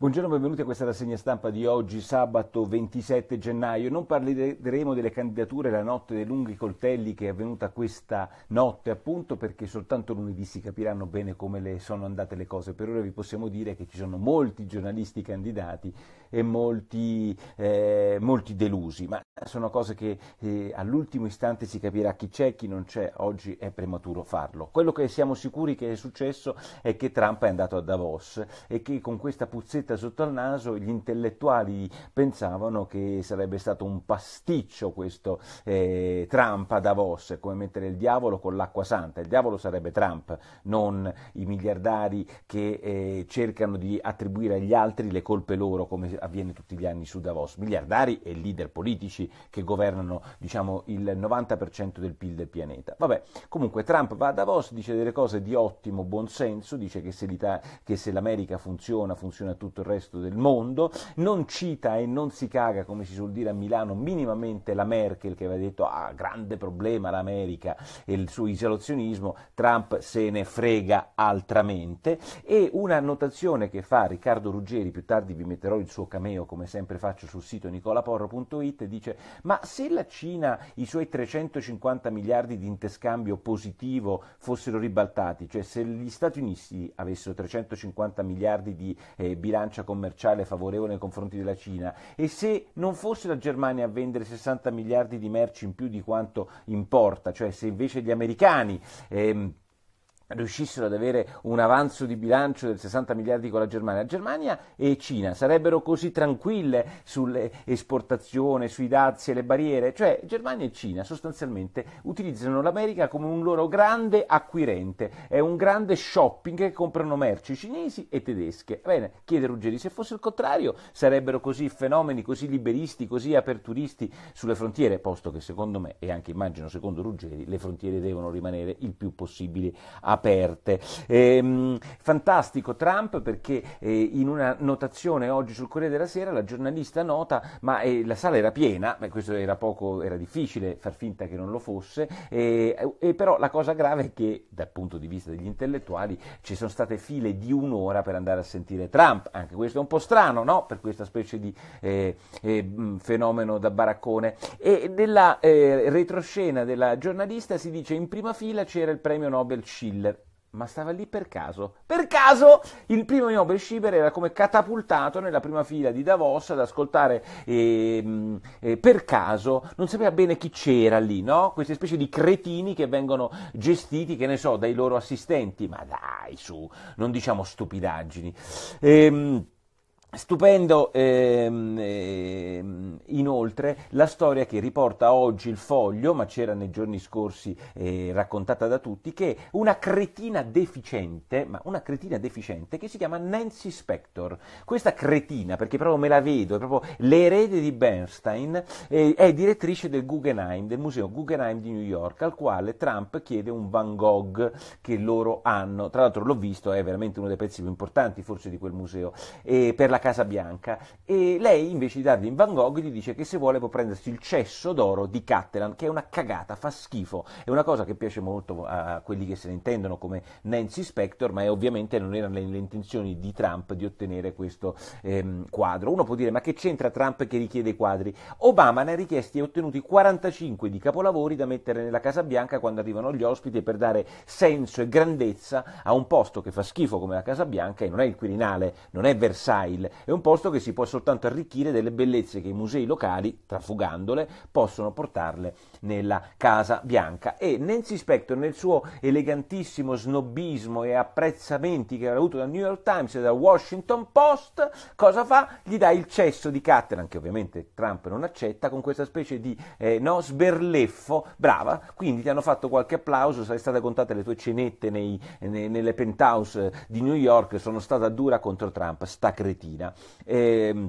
Buongiorno, benvenuti a questa rassegna stampa di oggi, sabato 27 gennaio. Non parleremo delle candidature la notte dei lunghi coltelli che è avvenuta questa notte, appunto perché soltanto lunedì si capiranno bene come le sono andate le cose. Per ora vi possiamo dire che ci sono molti giornalisti candidati e molti, eh, molti delusi, ma sono cose che eh, all'ultimo istante si capirà chi c'è e chi non c'è. Oggi è prematuro farlo. Quello che siamo sicuri che è successo è che Trump è andato a Davos e che con questa puzzetta stretta sotto il naso, gli intellettuali pensavano che sarebbe stato un pasticcio questo eh, Trump a Davos, come mettere il diavolo con l'acqua santa. Il diavolo sarebbe Trump, non i miliardari che eh, cercano di attribuire agli altri le colpe loro, come avviene tutti gli anni su Davos. Miliardari e leader politici che governano diciamo, il 90% del PIL del pianeta. Vabbè, comunque Trump va a Davos, dice delle cose di ottimo buonsenso, dice che se, che se l'America funziona, funziona tutto tutto il resto del mondo, non cita e non si caga, come si suol dire a Milano, minimamente la Merkel che aveva detto ah, grande problema l'America e il suo isolazionismo, Trump se ne frega altramente e una notazione che fa Riccardo Ruggeri, più tardi vi metterò il suo cameo come sempre faccio sul sito nicolaporro.it, dice ma se la Cina i suoi 350 miliardi di interscambio positivo fossero ribaltati, cioè se gli Stati Uniti avessero 350 miliardi di eh, bilancio bilancia commerciale favorevole nei confronti della Cina e se non fosse la Germania a vendere 60 miliardi di merci in più di quanto importa, cioè se invece gli americani ehm, riuscissero ad avere un avanzo di bilancio del 60 miliardi con la Germania. Germania e Cina sarebbero così tranquille sulle esportazioni, sui dazi e le barriere, cioè Germania e Cina sostanzialmente utilizzano l'America come un loro grande acquirente, è un grande shopping che comprano merci cinesi e tedesche. Bene, chiede Ruggeri, se fosse il contrario sarebbero così fenomeni così liberisti, così aperturisti sulle frontiere, posto che secondo me e anche immagino secondo Ruggeri le frontiere devono rimanere il più possibile aperte aperte. Ehm, fantastico Trump perché eh, in una notazione oggi sul Corriere della Sera la giornalista nota ma eh, la sala era piena, beh, questo era poco, era difficile far finta che non lo fosse, eh, eh, però la cosa grave è che dal punto di vista degli intellettuali ci sono state file di un'ora per andare a sentire Trump, anche questo è un po' strano no? per questa specie di eh, eh, mm, fenomeno da baraccone. E nella eh, retroscena della giornalista si dice in prima fila c'era il premio Nobel Schiller, ma stava lì per caso. Per caso il primo Nobel Schiber era come catapultato nella prima fila di Davos ad ascoltare eh, eh, per caso, non sapeva bene chi c'era lì, no? Queste specie di cretini che vengono gestiti, che ne so, dai loro assistenti. Ma dai, su, non diciamo stupidaggini. Ehm Stupendo ehm, ehm, inoltre la storia che riporta oggi il foglio, ma c'era nei giorni scorsi eh, raccontata da tutti, che una cretina deficiente, ma una cretina deficiente che si chiama Nancy Spector. Questa cretina, perché proprio me la vedo, è proprio l'erede di Bernstein, eh, è direttrice del Guggenheim, del museo Guggenheim di New York, al quale Trump chiede un Van Gogh che loro hanno. Tra l'altro l'ho visto, è veramente uno dei pezzi più importanti forse di quel museo. Eh, per la Casa Bianca e lei invece di dargli in Van Gogh gli dice che se vuole può prendersi il cesso d'oro di Cattelan che è una cagata, fa schifo, è una cosa che piace molto a quelli che se ne intendono come Nancy Spector ma ovviamente non erano le, le, intenzioni di Trump di ottenere questo ehm, quadro. Uno può dire ma che c'entra Trump che richiede i quadri? Obama ne ha richiesti e ottenuti 45 di capolavori da mettere nella Casa Bianca quando arrivano gli ospiti per dare senso e grandezza a un posto che fa schifo come la Casa Bianca e non è il Quirinale, non è Versailles, difficile, è un posto che si può soltanto arricchire delle bellezze che i musei locali, trafugandole, possono portarle nella Casa Bianca. E Nancy Spector, nel suo elegantissimo snobbismo e apprezzamenti che aveva avuto dal New York Times e dal Washington Post, cosa fa? Gli dà il cesso di Cattelan, che ovviamente Trump non accetta, con questa specie di eh, no, sberleffo, brava, quindi ti hanno fatto qualche applauso, sarai stata contata le tue cenette nei, nei, nelle penthouse di New York, sono stata dura contro Trump, sta cretina. Cristina. Eh,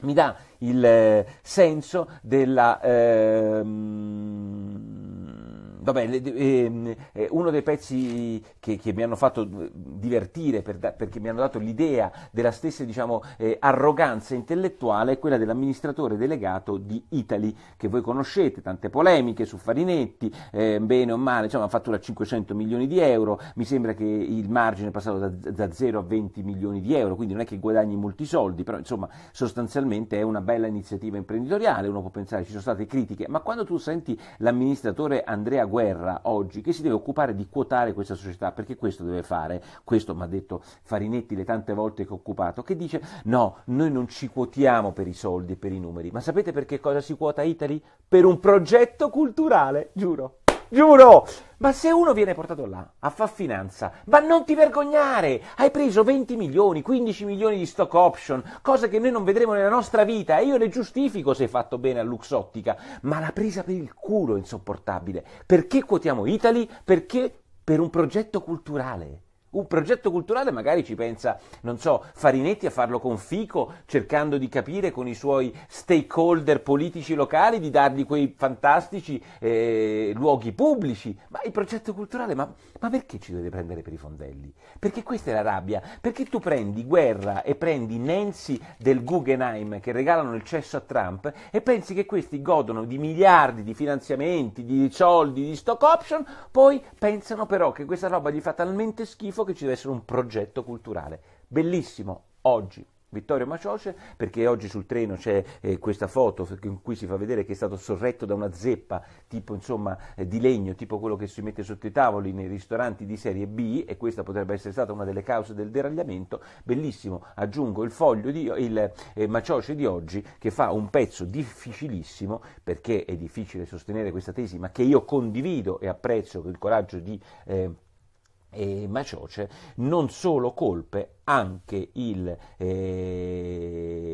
mi dà il eh, senso della... Ehm vabbè, ehm, eh, uno dei pezzi che, che, mi hanno fatto divertire per da, perché mi hanno dato l'idea della stessa diciamo, eh, arroganza intellettuale è quella dell'amministratore delegato di Italy, che voi conoscete, tante polemiche su Farinetti, eh, bene o male, insomma, fattura 500 milioni di euro, mi sembra che il margine è passato da, da 0 a 20 milioni di euro, quindi non è che guadagni molti soldi, però insomma sostanzialmente è una bella iniziativa imprenditoriale, uno può pensare ci sono state critiche, ma quando tu senti l'amministratore Andrea Guadagnino, guerra oggi che si deve occupare di quotare questa società, perché questo deve fare, questo mi ha detto Farinetti le tante volte che ho occupato, che dice no, noi non ci quotiamo per i soldi per i numeri, ma sapete perché cosa si quota Italy? Per un progetto culturale, giuro. Giuro! Ma se uno viene portato là a far finanza, ma non ti vergognare! Hai preso 20 milioni, 15 milioni di stock option, cose che noi non vedremo nella nostra vita e io ne giustifico se hai fatto bene a Luxottica, ma la presa per il culo è insopportabile. Perché quotiamo Italy? Perché per un progetto culturale. Un progetto culturale magari ci pensa, non so, Farinetti a farlo con Fico, cercando di capire con i suoi stakeholder politici locali di dargli quei fantastici eh, luoghi pubblici. Ma il progetto culturale, ma, ma perché ci dovete prendere per i fondelli? Perché questa è la rabbia. Perché tu prendi guerra e prendi Nancy del Guggenheim che regalano il cesso a Trump e pensi che questi godono di miliardi di finanziamenti, di soldi, di stock option, poi pensano però che questa roba gli fa talmente schifo che ci deve essere un progetto culturale. Bellissimo oggi. Vittorio Macioce, perché oggi sul treno c'è eh, questa foto in cui si fa vedere che è stato sorretto da una zeppa tipo insomma eh, di legno, tipo quello che si mette sotto i tavoli nei ristoranti di serie B e questa potrebbe essere stata una delle cause del deragliamento. Bellissimo, aggiungo il foglio di il, eh, Macioce di oggi che fa un pezzo difficilissimo perché è difficile sostenere questa tesi, ma che io condivido e apprezzo il coraggio di eh, e Macioce non solo colpe, anche il eh,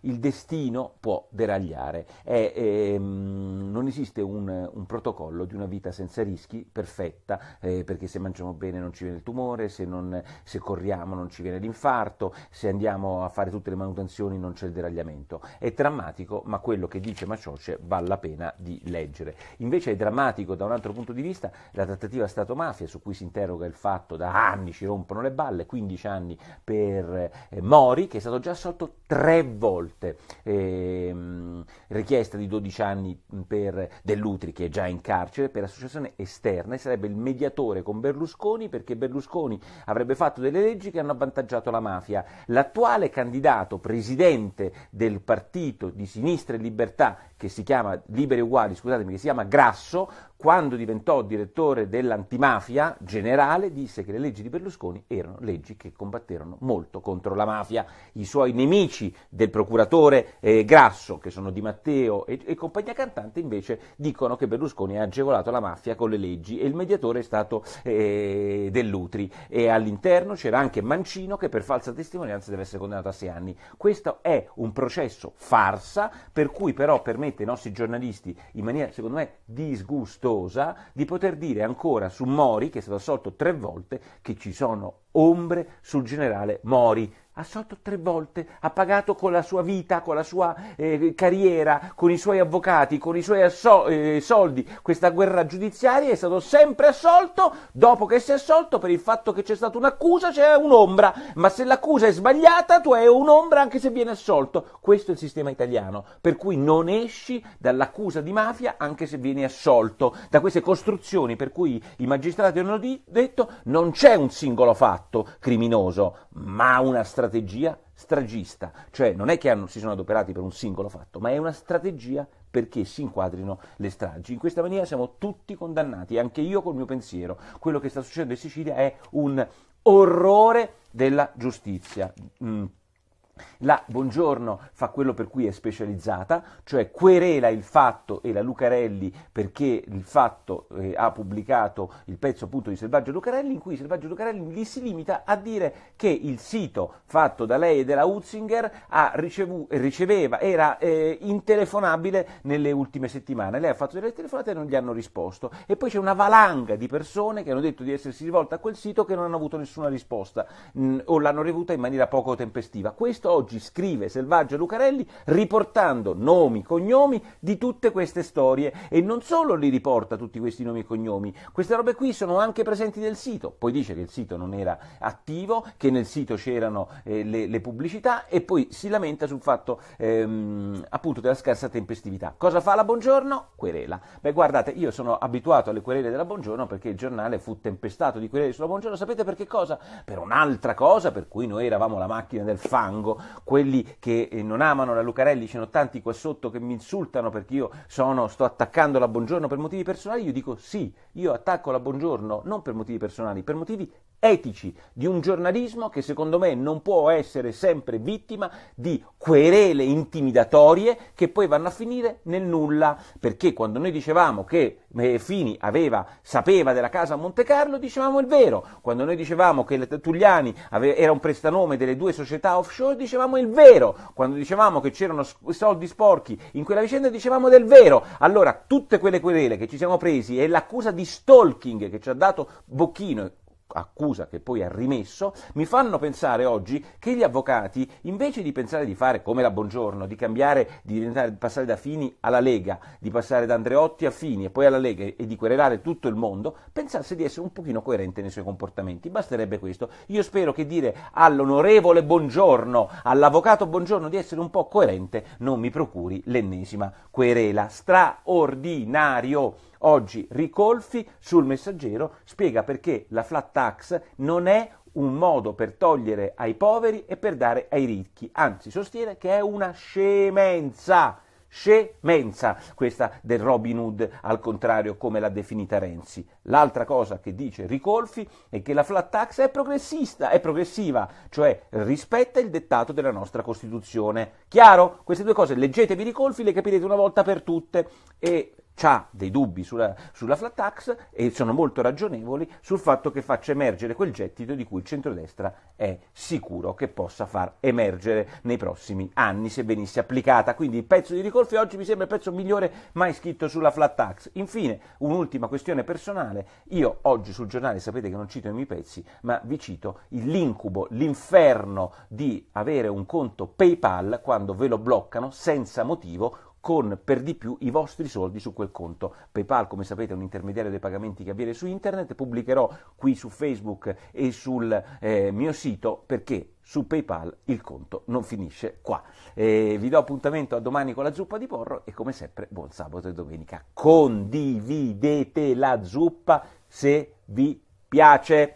il destino può deragliare. È, è, ehm, non esiste un, un, protocollo di una vita senza rischi perfetta, eh, perché se mangiamo bene non ci viene il tumore, se, non, se, corriamo non ci viene l'infarto, se andiamo a fare tutte le manutenzioni non c'è il deragliamento. È drammatico, ma quello che dice Macioce vale la pena di leggere. Invece è drammatico da un altro punto di vista la trattativa Stato-mafia, su cui si interroga il fatto da anni ci rompono le balle, 15 anni per eh, Mori, che è stato già assolto tre volte molte. Ehm, richiesta di 12 anni per Dell'Utri, che è già in carcere, per associazione esterna e sarebbe il mediatore con Berlusconi perché Berlusconi avrebbe fatto delle leggi che hanno avvantaggiato la mafia. L'attuale candidato presidente del partito di Sinistra e Libertà, che si chiama Liberi Uguali, scusatemi, che si chiama Grasso, quando diventò direttore dell'antimafia generale, disse che le leggi di Berlusconi erano leggi che combatterono molto contro la mafia. I suoi nemici del procuratore eh, Grasso, che sono Di Matteo e, e, compagnia cantante, invece dicono che Berlusconi ha agevolato la mafia con le leggi e il mediatore è stato eh, Dell'Utri. E all'interno c'era anche Mancino che per falsa testimonianza deve essere condannato a sei anni. Questo è un processo farsa per cui però permette ai nostri giornalisti, in maniera secondo me disgusto, dignitosa di poter dire ancora su Mori, che è stato assolto tre volte, che ci sono ombre sul generale Mori assolto tre volte, ha pagato con la sua vita, con la sua eh, carriera, con i suoi avvocati, con i suoi asso- eh, soldi. Questa guerra giudiziaria è stato sempre assolto, dopo che si è assolto per il fatto che c'è stata un'accusa c'è un'ombra, ma se l'accusa è sbagliata tu hai un'ombra anche se viene assolto. Questo è il sistema italiano, per cui non esci dall'accusa di mafia anche se vieni assolto, da queste costruzioni per cui i magistrati hanno detto non c'è un singolo fatto criminoso, ma una strategia strategia stragista, cioè non è che hanno, si sono adoperati per un singolo fatto, ma è una strategia perché si inquadrino le stragi. In questa maniera siamo tutti condannati, anche io col mio pensiero. Quello che sta succedendo in Sicilia è un orrore della giustizia. Mm la Buongiorno fa quello per cui è specializzata, cioè querela il fatto e la Lucarelli perché il fatto eh, ha pubblicato il pezzo appunto di Selvaggio Lucarelli in cui Selvaggio Lucarelli gli si limita a dire che il sito fatto da lei e della Utzinger ricevu, riceveva, era eh, intelefonabile nelle ultime settimane. Lei ha fatto delle telefonate e non gli hanno risposto. E poi c'è una valanga di persone che hanno detto di essersi rivolte a quel sito che non hanno avuto nessuna risposta mh, o l'hanno ricevuta in maniera poco tempestiva. Questo oggi scrive Selvaggio Lucarelli riportando nomi, cognomi di tutte queste storie e non solo li riporta tutti questi nomi e cognomi, queste robe qui sono anche presenti nel sito, poi dice che il sito non era attivo, che nel sito c'erano eh, le, le, pubblicità e poi si lamenta sul fatto ehm, appunto della scarsa tempestività. Cosa fa la Buongiorno? Querela. Beh guardate, io sono abituato alle querele della Buongiorno perché il giornale fu tempestato di querele sulla Buongiorno, sapete perché cosa? Per un'altra cosa per cui noi eravamo la macchina del fango quelli che eh, non amano la Lucarelli, ce ne sono tanti qua sotto che mi insultano perché io sono, sto attaccando la Buongiorno per motivi personali, io dico sì, io attacco la Buongiorno non per motivi personali, per motivi etici di un giornalismo che secondo me non può essere sempre vittima di querele intimidatorie che poi vanno a finire nel nulla, perché quando noi dicevamo che Fini aveva, sapeva della casa a Monte Carlo dicevamo il vero, quando noi dicevamo che Tugliani aveva, era un prestanome delle due società offshore dicevamo il vero, quando dicevamo che c'erano soldi sporchi in quella vicenda dicevamo del vero, allora tutte quelle querele che ci siamo presi e l'accusa di stalking che ci ha dato Bocchino accusa che poi ha rimesso, mi fanno pensare oggi che gli avvocati, invece di pensare di fare come la Buongiorno, di cambiare, di, passare da Fini alla Lega, di passare da Andreotti a Fini e poi alla Lega e di querelare tutto il mondo, pensasse di essere un pochino coerente nei suoi comportamenti. Basterebbe questo. Io spero che dire all'onorevole Buongiorno, all'avvocato Buongiorno di essere un po' coerente non mi procuri l'ennesima querela. Straordinario! Oggi Ricolfi sul messaggero spiega perché la flat tax non è un modo per togliere ai poveri e per dare ai ricchi, anzi sostiene che è una scemenza scemenza, questa del Robin Hood al contrario come l'ha definita Renzi. L'altra cosa che dice Ricolfi è che la flat tax è progressista, è progressiva, cioè rispetta il dettato della nostra Costituzione. Chiaro? Queste due cose leggetevi Ricolfi, le capirete una volta per tutte e ha dei dubbi sulla, sulla flat tax e sono molto ragionevoli sul fatto che faccia emergere quel gettito di cui il centrodestra è sicuro che possa far emergere nei prossimi anni se venisse applicata. Quindi il pezzo di Ricolfi oggi mi sembra il pezzo migliore mai scritto sulla flat tax. Infine, un'ultima questione personale. Io oggi sul giornale sapete che non cito i miei pezzi, ma vi cito l'incubo, l'inferno di avere un conto PayPal quando ve lo bloccano senza motivo con per di più i vostri soldi su quel conto. PayPal, come sapete, è un intermediario dei pagamenti che avviene su internet, pubblicherò qui su Facebook e sul eh, mio sito perché su PayPal il conto non finisce qua. Eh, vi do appuntamento a domani con la zuppa di porro e come sempre buon sabato e domenica. Condividete la zuppa se vi piace.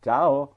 Ciao!